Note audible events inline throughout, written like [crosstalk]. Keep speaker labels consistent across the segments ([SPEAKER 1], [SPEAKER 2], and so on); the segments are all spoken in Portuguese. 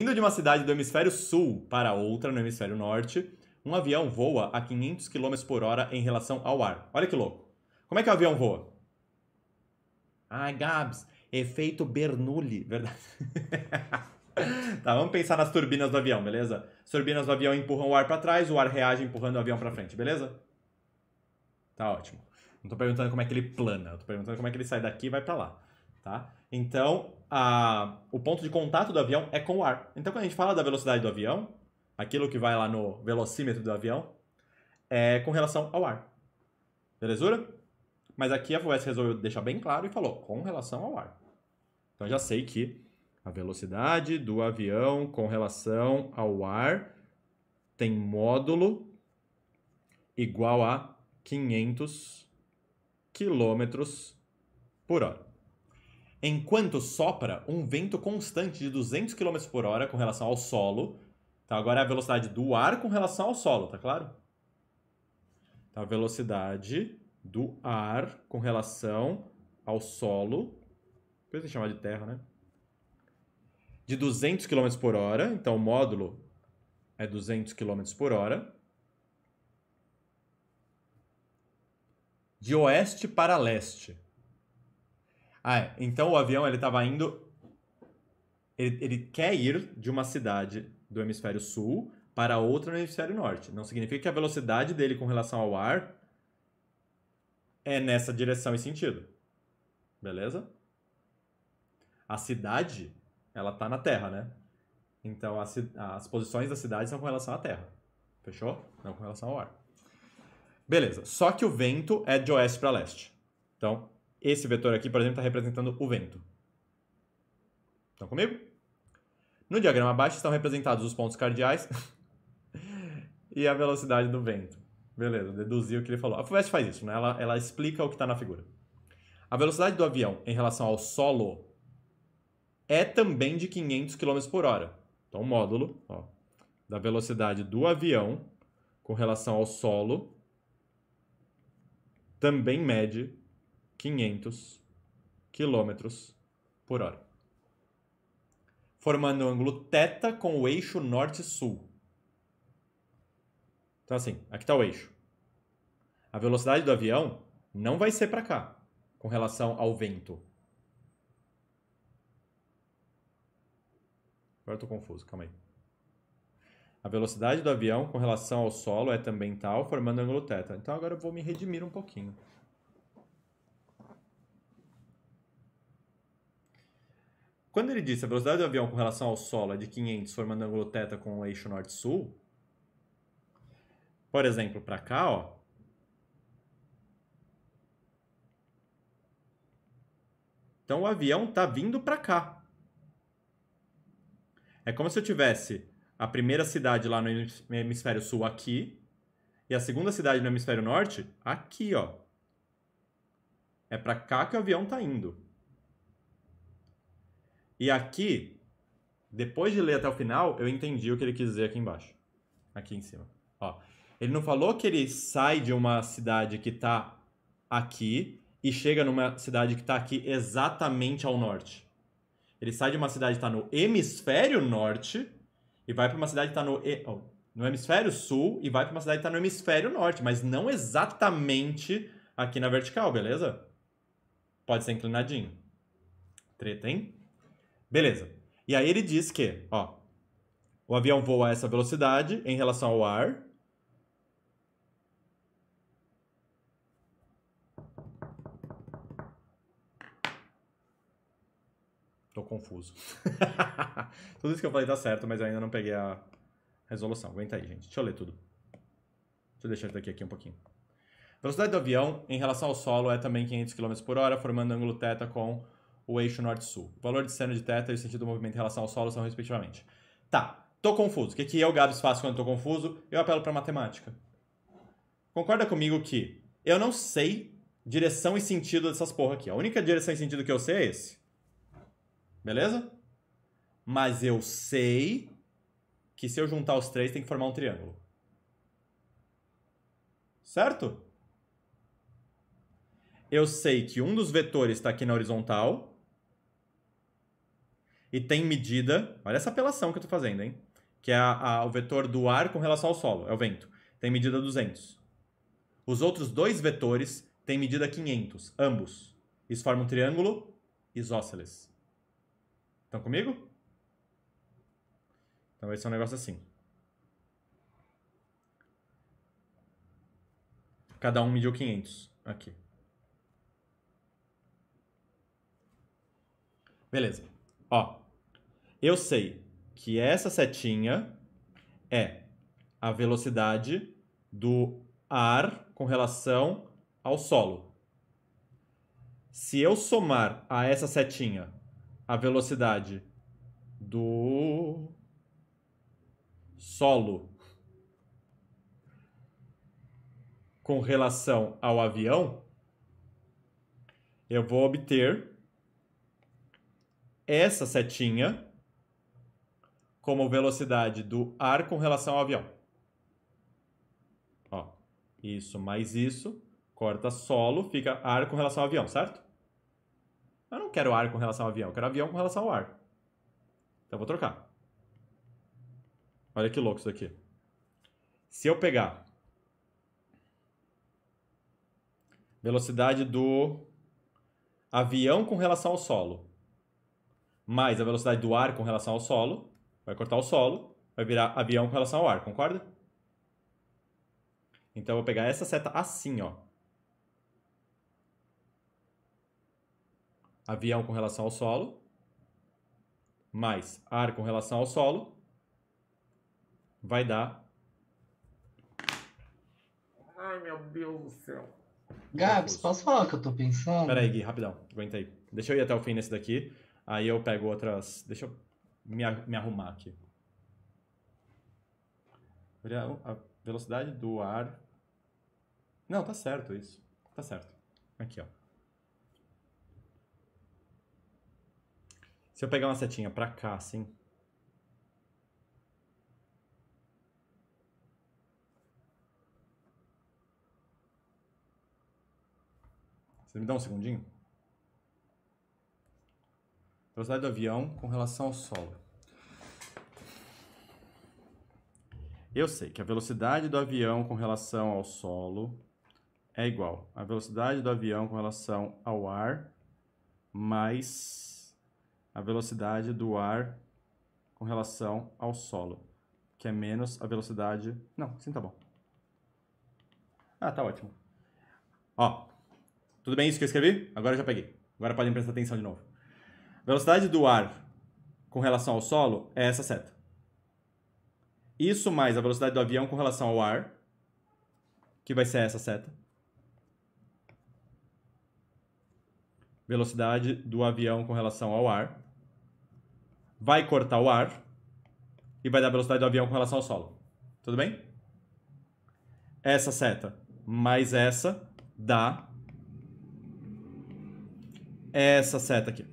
[SPEAKER 1] Indo de uma cidade do hemisfério sul para outra no hemisfério norte, um avião voa a 500 km por hora em relação ao ar. Olha que louco. Como é que o avião voa? Ai, Gabs, efeito Bernoulli, verdade. [laughs] tá, vamos pensar nas turbinas do avião, beleza? As turbinas do avião empurram o ar para trás, o ar reage empurrando o avião para frente, beleza? Tá ótimo. Não tô perguntando como é que ele plana, eu tô perguntando como é que ele sai daqui e vai para lá, tá? Então, a, o ponto de contato do avião é com o ar. Então, quando a gente fala da velocidade do avião, aquilo que vai lá no velocímetro do avião, é com relação ao ar. Belezura? Mas aqui a FUES resolveu deixar bem claro e falou com relação ao ar. Então, já sei que a velocidade do avião com relação ao ar tem módulo igual a 500 km por hora enquanto sopra um vento constante de 200 km por hora com relação ao solo. Tá, agora é a velocidade do ar com relação ao solo, tá claro? Então, a velocidade do ar com relação ao solo. Depois tem chamar de terra, né? De 200 km por hora. Então, o módulo é 200 km por hora. De oeste para leste. Ah, é. Então o avião ele estava indo. Ele, ele, quer ir de uma cidade do hemisfério sul para outra no hemisfério norte. Não significa que a velocidade dele com relação ao ar é nessa direção e sentido. Beleza? A cidade, ela tá na Terra, né? Então as, as posições da cidade são com relação à Terra. Fechou? Não com relação ao ar. Beleza. Só que o vento é de oeste para leste. Então, esse vetor aqui, por exemplo, está representando o vento. Estão comigo? No diagrama abaixo estão representados os pontos cardeais [laughs] e a velocidade do vento. Beleza, deduzi o que ele falou. A FUVEST faz isso, né? ela, ela explica o que está na figura. A velocidade do avião em relação ao solo é também de 500 km por hora. Então, o módulo ó, da velocidade do avião com relação ao solo também mede 500 quilômetros por hora, formando o ângulo θ com o eixo norte-sul. Então, assim, aqui está o eixo. A velocidade do avião não vai ser para cá, com relação ao vento. Agora eu confuso, calma aí. A velocidade do avião com relação ao solo é também tal, formando ângulo θ. Então agora eu vou me redimir um pouquinho. Quando ele disse a velocidade do avião com relação ao solo é de 500 formando ângulo θ com o eixo norte-sul, por exemplo, para cá, ó, Então o avião está vindo para cá. É como se eu tivesse a primeira cidade lá no hemisfério sul aqui e a segunda cidade no hemisfério norte aqui, ó. É para cá que o avião está indo. E aqui, depois de ler até o final, eu entendi o que ele quis dizer aqui embaixo. Aqui em cima. Ó. Ele não falou que ele sai de uma cidade que está aqui e chega numa cidade que está aqui exatamente ao norte. Ele sai de uma cidade que está no hemisfério norte e vai para uma cidade que está no, no hemisfério sul e vai para uma cidade que está no hemisfério norte, mas não exatamente aqui na vertical, beleza? Pode ser inclinadinho. Treta, hein? Beleza. E aí ele diz que, ó, o avião voa a essa velocidade em relação ao ar. Tô confuso. [laughs] tudo isso que eu falei tá certo, mas ainda não peguei a resolução. Aguenta aí, gente. Deixa eu ler tudo. Deixa eu deixar isso daqui aqui um pouquinho. A velocidade do avião em relação ao solo é também 500 km por hora, formando ângulo θ com o eixo norte-sul. O valor de seno de teta e o sentido do movimento em relação ao solo são respectivamente. Tá, tô confuso. O que, que eu, Gabs, faço quando tô confuso? Eu apelo para matemática. Concorda comigo que eu não sei direção e sentido dessas porra aqui. A única direção e sentido que eu sei é esse. Beleza? Mas eu sei que se eu juntar os três tem que formar um triângulo. Certo? Eu sei que um dos vetores está aqui na horizontal e tem medida. Olha essa apelação que eu estou fazendo, hein? Que é a, a, o vetor do ar com relação ao solo, é o vento. Tem medida 200. Os outros dois vetores têm medida 500, ambos. Isso forma um triângulo isósceles. Estão comigo? Então vai ser é um negócio assim. Cada um mediu 500 aqui. Beleza. Ó, eu sei que essa setinha é a velocidade do ar com relação ao solo. Se eu somar a essa setinha a velocidade do solo com relação ao avião, eu vou obter essa setinha como velocidade do ar com relação ao avião. Ó, isso mais isso, corta solo, fica ar com relação ao avião, certo? Eu não quero ar com relação ao avião, eu quero avião com relação ao ar. Então vou trocar. Olha que louco isso aqui. Se eu pegar velocidade do avião com relação ao solo, mais a velocidade do ar com relação ao solo, vai cortar o solo, vai virar avião com relação ao ar, concorda? Então eu vou pegar essa seta assim, ó. Avião com relação ao solo, mais ar com relação ao solo, vai dar. Ai, meu Deus do céu. Gabs, posso falar o que eu tô pensando? Pera aí, Gui, rapidão. Aguenta aí. Deixa eu ir até o fim nesse daqui. Aí eu pego outras. Deixa eu me, me arrumar aqui. A velocidade do ar. Não, tá certo isso. Tá certo. Aqui, ó. Se eu pegar uma setinha para cá, assim. Você me dá um segundinho? Velocidade do avião com relação ao solo. Eu sei que a velocidade do avião com relação ao solo é igual à velocidade do avião com relação ao ar mais a velocidade do ar com relação ao solo, que é menos a velocidade... Não, sim tá bom. Ah, tá ótimo. Ó, tudo bem isso que eu escrevi? Agora eu já peguei. Agora podem prestar atenção de novo. Velocidade do ar com relação ao solo é essa seta. Isso mais a velocidade do avião com relação ao ar, que vai ser essa seta. Velocidade do avião com relação ao ar. Vai cortar o ar e vai dar a velocidade do avião com relação ao solo. Tudo bem? Essa seta mais essa dá essa seta aqui.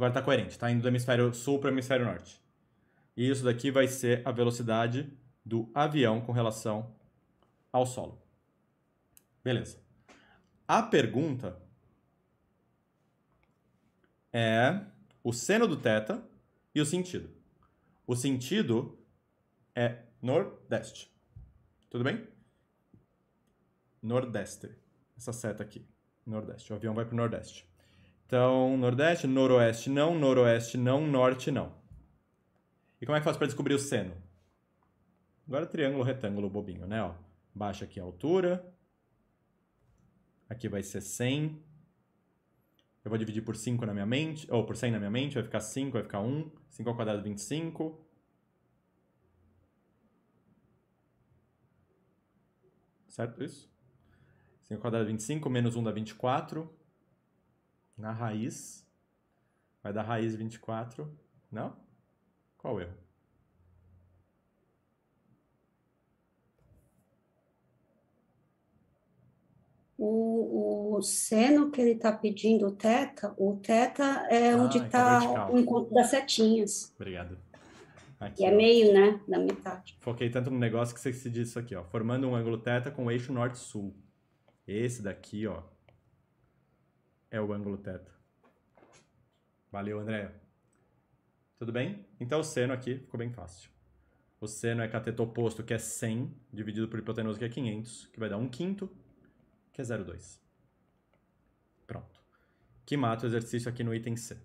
[SPEAKER 1] Agora está coerente, está indo do hemisfério sul para o hemisfério norte. E isso daqui vai ser a velocidade do avião com relação ao solo. Beleza. A pergunta é o seno do θ e o sentido. O sentido é nordeste. Tudo bem? Nordeste. Essa seta aqui. Nordeste. O avião vai para o nordeste. Então, Nordeste, Noroeste não, Noroeste não, Norte não. E como é que faz para descobrir o seno? Agora triângulo, retângulo, bobinho, né? Ó, baixa aqui a altura. Aqui vai ser 100. Eu vou dividir por 5 na minha mente, ou por 100 na minha mente, vai ficar 5, vai ficar 1. 5 ao quadrado, 25. Certo isso? 5 ao quadrado, 25, menos 1 dá 24 na raiz. Vai dar raiz 24. Não? Qual o erro? O, o seno que ele está pedindo, o teta, o teta é ah, onde está então o encontro das setinhas. Obrigado. Aqui, e é meio, né? Da metade. Foquei tanto no negócio que você disse isso aqui, ó. Formando um ângulo teta com o eixo norte-sul. Esse daqui, ó, é o ângulo teta. Valeu, André. Tudo bem? Então o seno aqui ficou bem fácil. O seno é cateto oposto, que é 100, dividido por hipotenusa, que é 500, que vai dar 1 quinto, que é 0,2. Pronto. Que mata o exercício aqui no item C.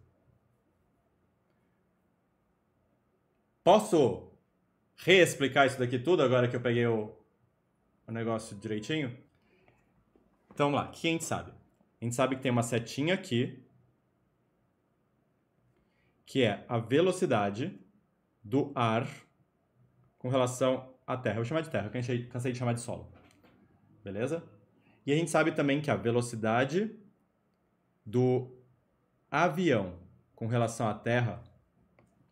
[SPEAKER 1] Posso reexplicar isso daqui tudo agora que eu peguei o, o negócio direitinho? Então vamos lá, o que a gente sabe? A gente sabe que tem uma setinha aqui, que é a velocidade do ar com relação à Terra. Eu vou chamar de Terra, gente é cansei de chamar de solo Beleza? E a gente sabe também que a velocidade do avião com relação à Terra,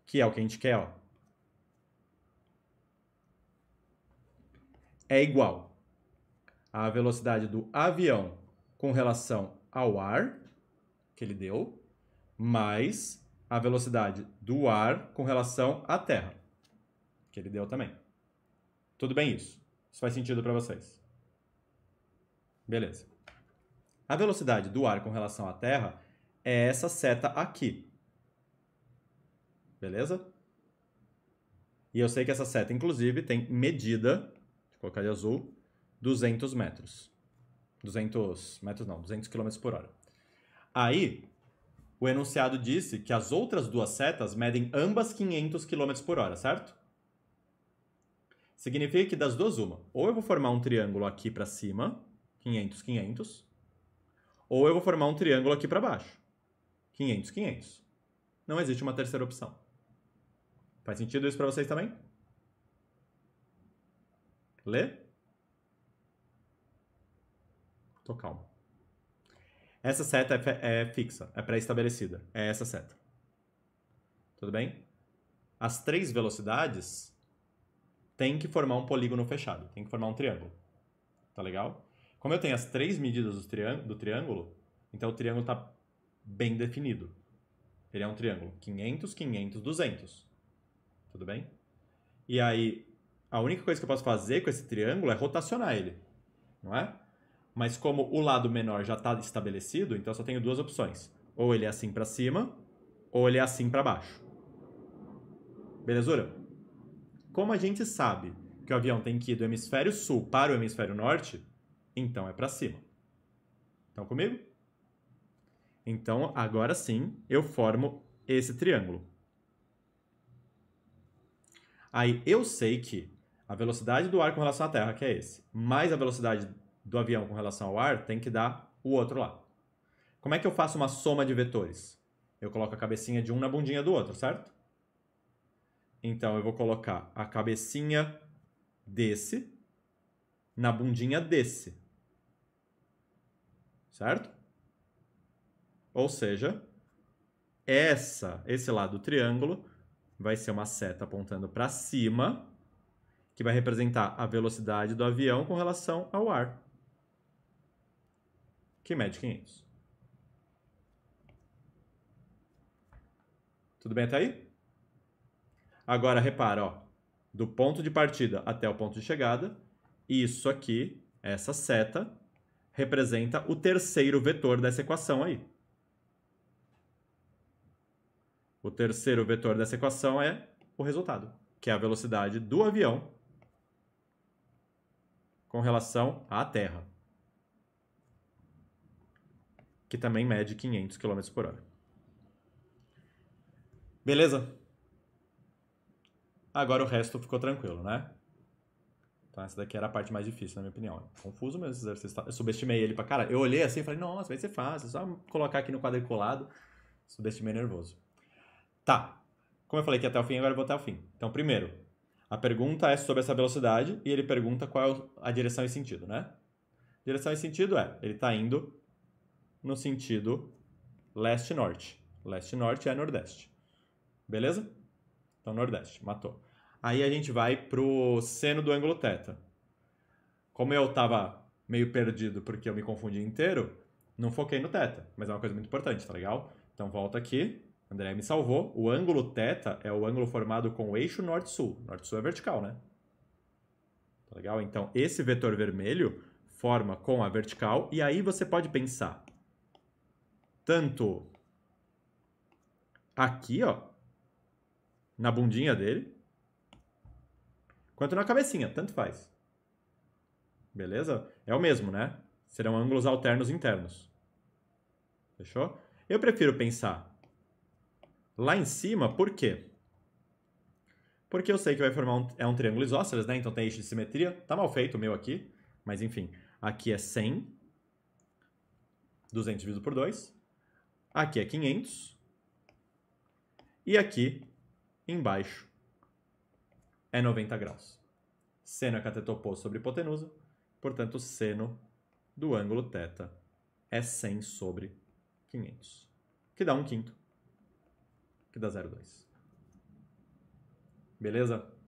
[SPEAKER 1] que é o que a gente quer, ó, é igual à velocidade do avião com relação ao ar que ele deu, mais a velocidade do ar com relação à Terra, que ele deu também. Tudo bem isso? Isso faz sentido para vocês? Beleza. A velocidade do ar com relação à Terra é essa seta aqui. Beleza? E eu sei que essa seta, inclusive, tem medida, vou colocar de azul, 200 metros. 200 metros não, 200 km por hora. Aí, o enunciado disse que as outras duas setas medem ambas 500 km por hora, certo? Significa que das duas, uma. Ou eu vou formar um triângulo aqui para cima, 500, 500. Ou eu vou formar um triângulo aqui para baixo, 500, 500. Não existe uma terceira opção. Faz sentido isso para vocês também? Lê? Tô calmo. Essa seta é, é fixa, é pré-estabelecida. É essa seta. Tudo bem? As três velocidades têm que formar um polígono fechado, tem que formar um triângulo. Tá legal? Como eu tenho as três medidas do, triângulo, do triângulo então o triângulo está bem definido. Ele é um triângulo 500, 500, 200. Tudo bem? E aí, a única coisa que eu posso fazer com esse triângulo é rotacionar ele, não é? Mas como o lado menor já está estabelecido, então eu só tenho duas opções. Ou ele é assim para cima, ou ele é assim para baixo. Belezura? Como a gente sabe que o avião tem que ir do hemisfério sul para o hemisfério norte, então é para cima. Estão comigo? Então, agora sim, eu formo esse triângulo. Aí eu sei que a velocidade do ar com relação à Terra, que é esse, mais a velocidade do avião com relação ao ar tem que dar o outro lá. Como é que eu faço uma soma de vetores? Eu coloco a cabecinha de um na bundinha do outro, certo? Então eu vou colocar a cabecinha desse na bundinha desse. Certo? Ou seja, essa, esse lado do triângulo vai ser uma seta apontando para cima, que vai representar a velocidade do avião com relação ao ar que mede 500. Tudo bem até aí? Agora, repara, ó, do ponto de partida até o ponto de chegada, isso aqui, essa seta, representa o terceiro vetor dessa equação aí. O terceiro vetor dessa equação é o resultado, que é a velocidade do avião com relação à Terra que também mede 500 km por hora. Beleza? Agora o resto ficou tranquilo, né? Então essa daqui era a parte mais difícil, na minha opinião. Confuso mesmo esse exercício. Tá? Eu subestimei ele pra cara. Eu olhei assim e falei, nossa, vai ser fácil, só colocar aqui no quadriculado. Subestimei nervoso. Tá. Como eu falei que até o fim, agora eu vou até o fim. Então, primeiro, a pergunta é sobre essa velocidade e ele pergunta qual é a direção e sentido, né? Direção e sentido é, ele está indo no sentido leste-norte. Leste-norte é nordeste. Beleza? Então, nordeste, matou. Aí a gente vai pro seno do ângulo teta. Como eu tava meio perdido porque eu me confundi inteiro, não foquei no teta, mas é uma coisa muito importante, tá legal? Então, volta aqui. André me salvou. O ângulo teta é o ângulo formado com o eixo norte-sul. Norte-sul é vertical, né? Tá legal? Então, esse vetor vermelho forma com a vertical, e aí você pode pensar tanto aqui, ó, na bundinha dele, quanto na cabecinha, tanto faz. Beleza? É o mesmo, né? Serão ângulos alternos internos. Fechou? Eu prefiro pensar lá em cima, por quê? Porque eu sei que vai formar um, é um triângulo isósceles, né? Então tem eixo de simetria. Tá mal feito o meu aqui, mas enfim. Aqui é 100, 200 dividido por 2. Aqui é 500. E aqui, embaixo, é 90 graus. Seno é cateto oposto sobre hipotenusa. Portanto, seno do ângulo θ é 100 sobre 500. Que dá 1 quinto. Que dá 0,2. Beleza?